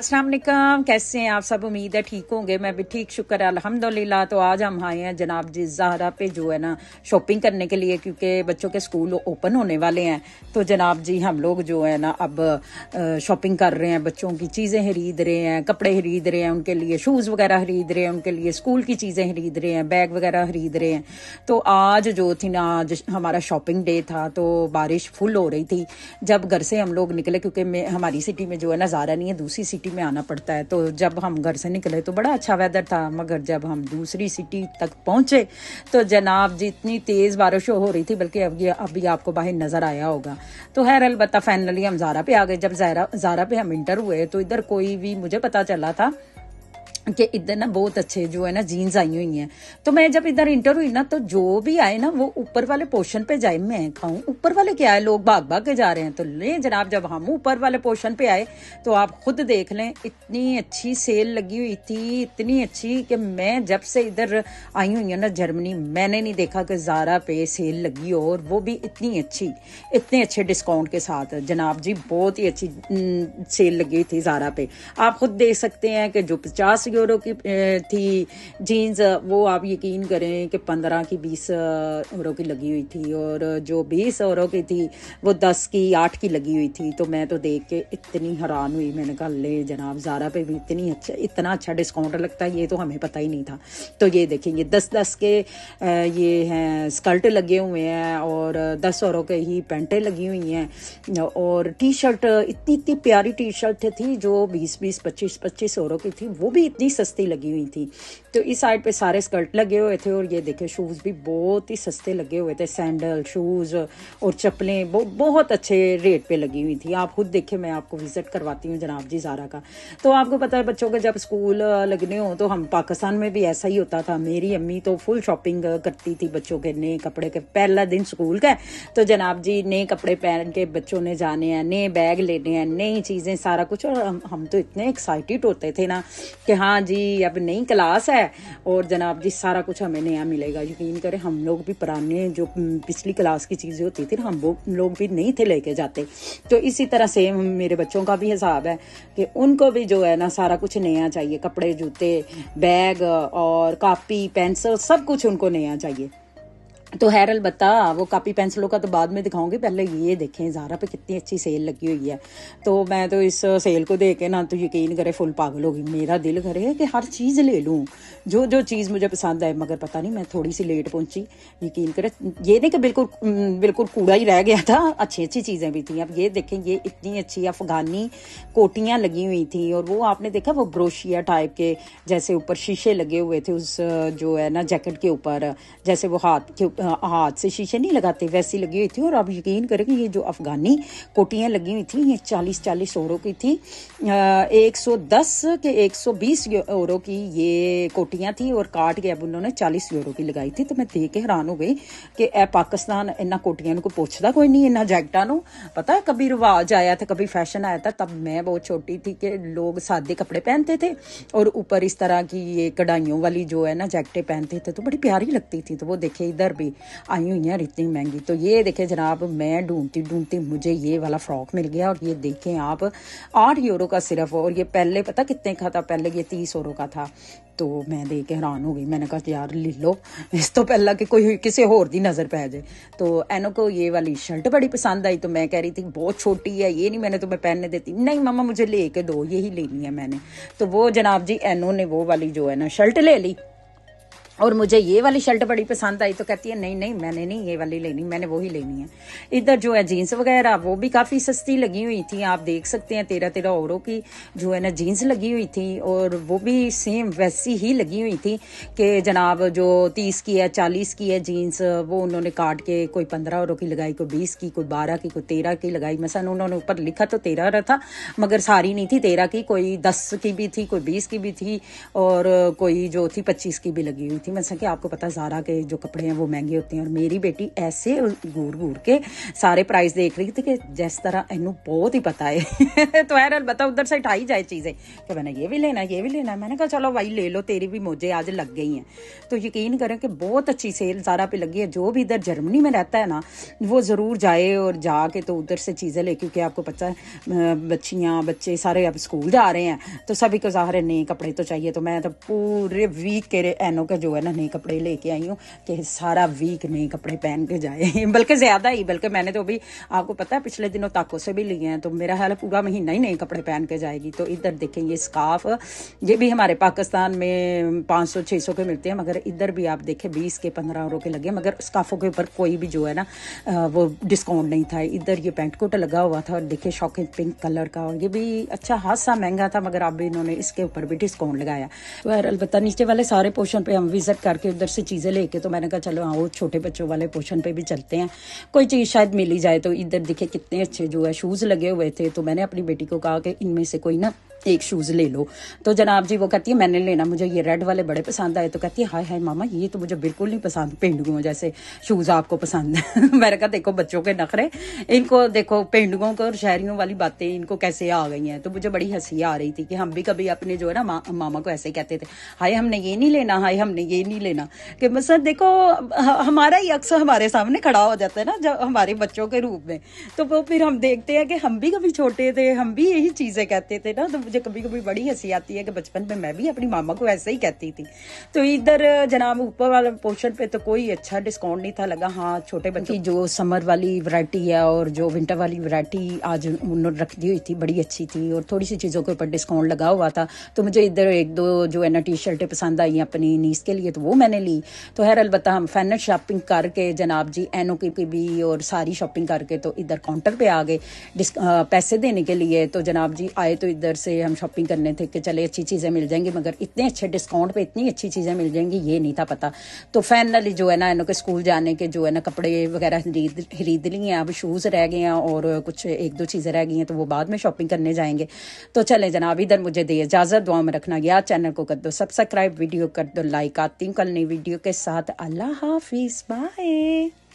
असलम कैसे हैं आप सब उम्मीद है ठीक होंगे मैं भी ठीक शुक्र है अलहमदिल्ला तो आज हम आए हैं जनाब जी जहरा पे जो है ना शॉपिंग करने के लिए क्योंकि बच्चों के स्कूल ओपन होने वाले हैं तो जनाब जी हम लोग जो है ना अब शॉपिंग कर रहे हैं बच्चों की चीज़ें खरीद रहे हैं कपड़े खरीद रहे हैं उनके लिए शूज़ वगैरह खरीद रहे हैं उनके लिए स्कूल की चीज़ें खरीद रहे हैं बैग वगैरह खरीद रहे हैं तो आज जो थी ना आज हमारा शॉपिंग डे था तो बारिश फुल हो रही थी जब घर से हम लोग निकले क्योंकि हमारी सिटी में जो है ना जहरा नहीं है दूसरी सिटी सिटी में आना पड़ता है तो जब हम घर से निकले तो बड़ा अच्छा वेदर था मगर जब हम दूसरी सिटी तक पहुंचे तो जनाब जितनी तेज़ बारिश हो रही थी बल्कि अभी अभी आपको बाहर नज़र आया होगा तो हैर अलबत्ता फाइनली हम जारा पे आ गए जब जारा जारा पे हम इंटर हुए तो इधर कोई भी मुझे पता चला था कि इधर ना बहुत अच्छे जो है ना जीन्स आई हुई हैं तो मैं जब इधर इंटर हुई ना तो जो भी आए ना वो ऊपर वाले पोर्शन पे जाए मैं खाऊं ऊपर वाले क्या है लोग भाग भाग के जा रहे हैं तो ले जनाब जब हम ऊपर वाले पोर्शन पे आए तो आप खुद देख लें इतनी अच्छी सेल लगी हुई थी इतनी अच्छी कि मैं जब से इधर आई हुई हूँ ना जर्मनी मैंने नहीं देखा कि ज़ारा पे सेल लगी हो और वो भी इतनी अच्छी इतने अच्छे डिस्काउंट के साथ जनाब जी बहुत ही अच्छी सेल लगी थी ज़ारा पे आप खुद देख सकते हैं कि जो पचास यूरो की थी जीन्स वो आप यकीन करें कि पंद्रह की बीस यूरो की लगी हुई थी और जो बीस यूरो की थी वो दस की आठ की लगी हुई थी तो मैं तो देख के इतनी हैरान हुई मैंने कहा ले जनाब ज़ारा पे भी इतनी अच्छा इतना अच्छा डिस्काउंट लगता है ये तो हमें पता ही नहीं था तो ये देखें ये दस दस के ये हैं स्कर्ट लगे हुए हैं और दस औरों के ही पेंटें लगी हुई हैं और टी शर्ट इतनी इतनी प्यारी टी शर्ट थी जो बीस बीस पच्चीस पच्चीस औरों की थी वो भी इतनी ही सस्ती लगी हुई थी तो इस साइड पे सारे स्कर्ट लगे हुए थे और ये देखे शूज़ भी बहुत ही सस्ते लगे हुए थे सैंडल शूज़ और चप्पलें बहुत अच्छे रेट पे लगी हुई थी आप खुद देखे मैं आपको विज़िट करवाती हूँ जनाब जी ज़ारा का तो आपको पता है बच्चों के जब स्कूल लगने हों तो हम पाकिस्तान में भी ऐसा ही होता था मेरी अम्मी तो फुल शॉपिंग करती थी बच्चों के नए कपड़े के पहला दिन स्कूल का तो जनाब जी नए कपड़े पहन के बच्चों ने जाने हैं नए बैग लेने हैं नई चीज़ें सारा कुछ और हम, हम तो इतने एक्साइटेड होते थे ना कि हाँ हाँ जी अब नई क्लास है और जनाब जी सारा कुछ हमें नया मिलेगा यकीन करें हम लोग भी पुराने जो पिछली क्लास की चीज़ें होती थी हम लोग भी नहीं थे लेके जाते तो इसी तरह सेम मेरे बच्चों का भी हिसाब है कि उनको भी जो है ना सारा कुछ नया चाहिए कपड़े जूते बैग और कापी पेंसिल सब कुछ उनको नया चाहिए तो हैर अलबत्ता वो कापी पेंसिलों का तो बाद में दिखाऊंगी पहले ये देखें ज़ारा पे कितनी अच्छी सेल लगी हुई है तो मैं तो इस सेल को देख के ना तो यकीन करे फुल पागल होगी मेरा दिल करे कि हर चीज़ ले लूँ जो जो चीज़ मुझे पसंद है मगर पता नहीं मैं थोड़ी सी लेट पहुँची यकीन करे ये नहीं कि बिल्कुल बिल्कुल कूड़ा ही रह गया था अच्छी अच्छी चीज़ें भी थी अब ये देखें ये इतनी अच्छी अफगानी कोटियाँ लगी हुई थी और वो आपने देखा वो ब्रोशिया टाइप के जैसे ऊपर शीशे लगे हुए थे उस जो है ना जैकेट के ऊपर जैसे वो हाथ के हाथ से शीशे नहीं लगाते वैसी लगी हुई थी और आप यकीन करें कि ये जो अफगानी कोटियाँ लगी हुई थी ये चालीस चालीस औरों की थी एक सौ दस के एक सौ बीस औरों की ये कोटियाँ थी और काट के अब उन्होंने चालीस यूरो की लगाई थी तो मैं देख के हैरान हो गई कि ऐ पाकिस्तान इन्ना कोटियाँ को पूछता कोई नहीं इन्ना जैकटा पता है कभी रिवाज आया था कभी फैशन आया था तब मैं बहुत छोटी थी कि लोग सादे कपड़े पहनते थे और ऊपर इस तरह की ये कढ़ाइयों वाली जो है ना जैकटे पहनते थे तो बड़ी प्यारी लगती थी तो वो देखे इधर भी भी आई हुई हैं इतनी महंगी तो ये देखे जनाब मैं ढूंढती ढूंढती मुझे ये वाला फ्रॉक मिल गया और ये देखें आप आठ यूरो का सिर्फ और ये पहले पता कितने का था पहले ये तीस यूरो का था तो मैं देख के हैरान हो गई मैंने कहा यार ले लो इस तो पहला कि कोई किसी होर की नज़र पै जाए तो एनो को ये वाली शर्ट बड़ी पसंद आई तो मैं कह रही थी बहुत छोटी है ये नहीं मैंने तुम्हें पहनने देती नहीं मामा मुझे ले के दो यही लेनी है मैंने तो वो जनाब जी एनो ने वो वाली जो है ना शर्ट ले ली और मुझे ये वाली शर्ट बड़ी पसंद आई तो कहती है नहीं नहीं मैंने नहीं ये वाली लेनी मैंने वो ही लेनी है इधर जो है जीन्स वगैरह वो भी काफ़ी सस्ती लगी हुई थी आप देख सकते हैं तेरह तेरह औरों की जो है ना जीन्स लगी हुई थी और वो भी सेम वैसी ही लगी हुई थी कि जनाब जो तीस की है चालीस की है जीन्स वो उन्होंने काट के कोई पंद्रह औरों की लगाई कोई बीस की कोई बारह की कोई तेरह की लगाई मसलन उन्होंने ऊपर लिखा तो तेरह था मगर सारी नहीं थी तेरह की कोई दस की भी थी कोई बीस की भी थी और कोई जो थी पच्चीस की भी लगी हुई थी मैं कि आपको पता ज़ारा के जो कपड़े हैं वो महंगे होते हैं और मेरी बेटी ऐसे घूर घूर के सारे प्राइस देख रही थी कि जिस तरह इनू बहुत ही पता है तो है बता उधर से उठाई जाए चीज़ें कि मैंने ये भी लेना ये भी लेना मैंने कहा चलो भाई ले लो तेरी भी मोजे आज लग गई हैं तो यकीन करें कि बहुत अच्छी सेल ज़ारा पे लगी है जो भी इधर जर्मनी में रहता है ना वो ज़रूर जाए और जाके तो उधर से चीज़ें ले क्योंकि आपको पता है बच्चियाँ बच्चे सारे अब स्कूल जा रहे हैं तो सभी को ज़ाहिर नए कपड़े तो चाहिए तो मैं तो पूरे वीक के एनो का जो है ना नए कपड़े लेके आई हूँ कि सारा वीक नए कपड़े पहन के जाए बल्कि ज़्यादा ही बल्कि मैंने तो अभी आपको पता है पिछले दिनों ताकों से भी लिए हैं तो मेरा ख्याल पूरा महीना ही नए कपड़े पहन के जाएगी तो इधर देखें ये स्काफ ये भी हमारे पाकिस्तान में पाँच सौ छः सौ के मिलते हैं मगर इधर भी आप देखें बीस के पंद्रह और के लगे मगर स्काफों के ऊपर कोई भी जो है ना वो डिस्काउंट नहीं था इधर ये पेंट कोट लगा हुआ था और देखे शॉकिंग पिंक कलर का और ये भी अच्छा हादसा महंगा था मगर अब इन्होंने इसके ऊपर भी डिस्काउंट लगाया और अलबत्ता नीचे वाले सारे पोर्शन पे हम भी विज़िट करके उधर से चीज़ें लेके तो मैंने कहा चलो हाँ वो छोटे बच्चों वाले पोर्शन पे भी चलते हैं कोई चीज़ शायद मिली जाए तो इधर दिखे कितने अच्छे जो है शूज़ लगे हुए थे तो मैंने अपनी बेटी को कहा कि इनमें से कोई ना एक शूज़ ले लो तो जनाब जी वो कहती है मैंने लेना मुझे ये रेड वाले बड़े पसंद आए तो कहती है हाय हाय मामा ये तो मुझे बिल्कुल नहीं पसंद पेंडुओं जैसे शूज़ आपको पसंद है मैंने कहा देखो बच्चों के नखरे इनको देखो पेंडुओं को और शहरियों वाली बातें इनको कैसे आ गई हैं तो मुझे बड़ी हंसी आ रही थी कि हम भी कभी अपने जो है ना मा, मामा को ऐसे कहते थे हाय हमने ये नहीं लेना हाय हमने ये नहीं लेना कि मतलब देखो हमारा ही अक्सर हमारे सामने खड़ा हो जाता है ना जब हमारे बच्चों के रूप में तो वो फिर हम देखते हैं कि हम भी कभी छोटे थे हम भी यही चीज़ें कहते थे ना तो मुझे कभी कभी बड़ी हंसी आती है कि बचपन में मैं भी अपनी मामा को ऐसे ही कहती थी तो इधर जनाब ऊपर वाले पोर्शन पे तो कोई अच्छा डिस्काउंट नहीं था लगा हाँ छोटे बच्चे की जो समर वाली वरायटी है और जो विंटर वाली वरायटी आज उन्होंने रख दी हुई थी बड़ी अच्छी थी और थोड़ी सी चीज़ों के ऊपर डिस्काउंट लगा हुआ था तो मुझे इधर एक दो जो है ना टी शर्टें पसंद आई अपनी नीस के लिए तो वो मैंने ली तो हैर अलबत्त हम फैनल शॉपिंग करके जनाब जी एन की भी और सारी शॉपिंग करके तो इधर काउंटर पे आ गए पैसे देने के लिए तो जनाब जी आए तो इधर से हम शॉपिंग करने थे कि चले अच्छी चीज़ें मिल जाएंगी मगर इतने अच्छे डिस्काउंट पे इतनी अच्छी चीज़ें मिल जाएंगी ये नहीं था पता तो फाइनली जो है ना इनके स्कूल जाने के जो है ना कपड़े वगैरह खरीद खरीद लिए हैं अब शूज़ रह गए हैं और कुछ एक दो चीज़ें रह गई हैं तो वो बाद में शॉपिंग करने जाएंगे तो चले जनाब इधर मुझे दे इजाज़त दुआ में रखना गया चैनल को कर दो सब्सक्राइब वीडियो कर दो लाइक आती हूँ कल नई वीडियो के साथ अल्लाह हाफिज़ बाय